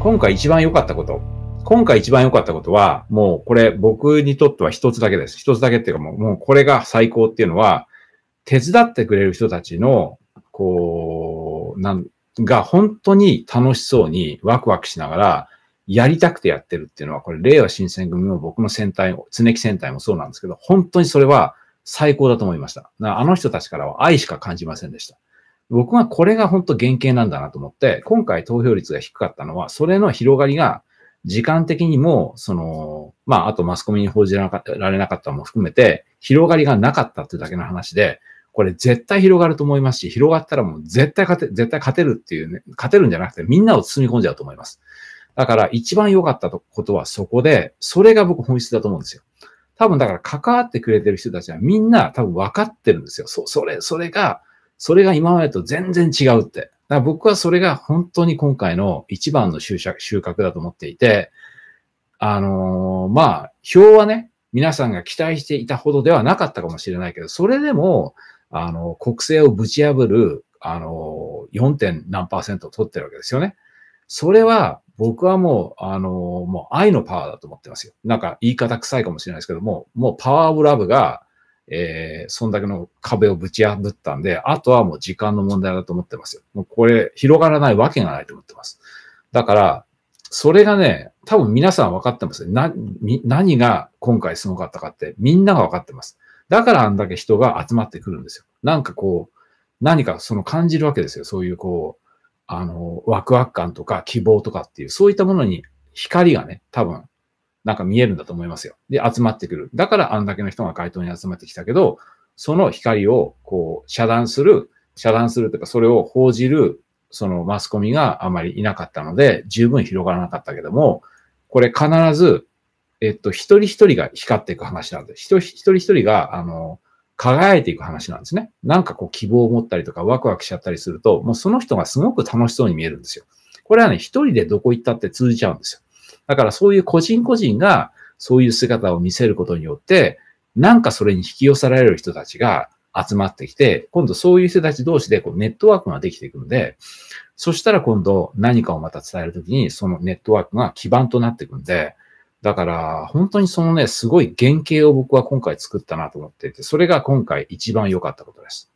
今回一番良かったこと。今回一番良かったことは、もうこれ僕にとっては一つだけです。一つだけっていうかもう、もうこれが最高っていうのは、手伝ってくれる人たちの、こう、なん、が本当に楽しそうにワクワクしながら、やりたくてやってるっていうのは、これ、令和新選組も僕の戦隊、常木戦隊もそうなんですけど、本当にそれは最高だと思いました。あの人たちからは愛しか感じませんでした。僕はこれが本当原型なんだなと思って、今回投票率が低かったのは、それの広がりが、時間的にも、その、まあ、あとマスコミに報じられなかったのも含めて、広がりがなかったってだけの話で、これ絶対広がると思いますし、広がったらもう絶対勝て、絶対勝てるっていうね、勝てるんじゃなくてみんなを包み込んじゃうと思います。だから一番良かったことはそこで、それが僕本質だと思うんですよ。多分だから関わってくれてる人たちはみんな多分分かってるんですよ。そ、それ、それがそれが今までと全然違うって。だから僕はそれが本当に今回の一番の収穫だと思っていて、あのー、まあ、票はね、皆さんが期待していたほどではなかったかもしれないけど、それでも、あの、国政をぶち破る、あの、4. 点何パーセントを取ってるわけですよね。それは、僕はもう、あの、もう愛のパワーだと思ってますよ。なんか言い方臭いかもしれないですけども、もうパワーオブラブが、えー、そんだけの壁をぶち破ったんで、あとはもう時間の問題だと思ってますよ。もうこれ、広がらないわけがないと思ってます。だから、それがね、多分皆さん分かってますな、何が今回すごかったかって、みんなが分かってます。だからあんだけ人が集まってくるんですよ。なんかこう、何かその感じるわけですよ。そういうこう、あの、ワクワク感とか希望とかっていう、そういったものに光がね、多分なんか見えるんだと思いますよ。で、集まってくる。だからあんだけの人が街頭に集まってきたけど、その光をこう遮断する、遮断するというか、それを報じる、そのマスコミがあまりいなかったので、十分広がらなかったけども、これ必ず、えっと、一人一人が光っていく話なんです。一人一人が、あの、輝いていく話なんですね。なんかこう希望を持ったりとかワクワクしちゃったりすると、もうその人がすごく楽しそうに見えるんですよ。これはね、一人でどこ行ったって通じちゃうんですよ。だからそういう個人個人がそういう姿を見せることによって、なんかそれに引き寄せられる人たちが集まってきて、今度そういう人たち同士でこうネットワークができていくので、そしたら今度何かをまた伝えるときに、そのネットワークが基盤となっていくんで、だから本当にそのね、すごい原型を僕は今回作ったなと思っていて、それが今回一番良かったことです。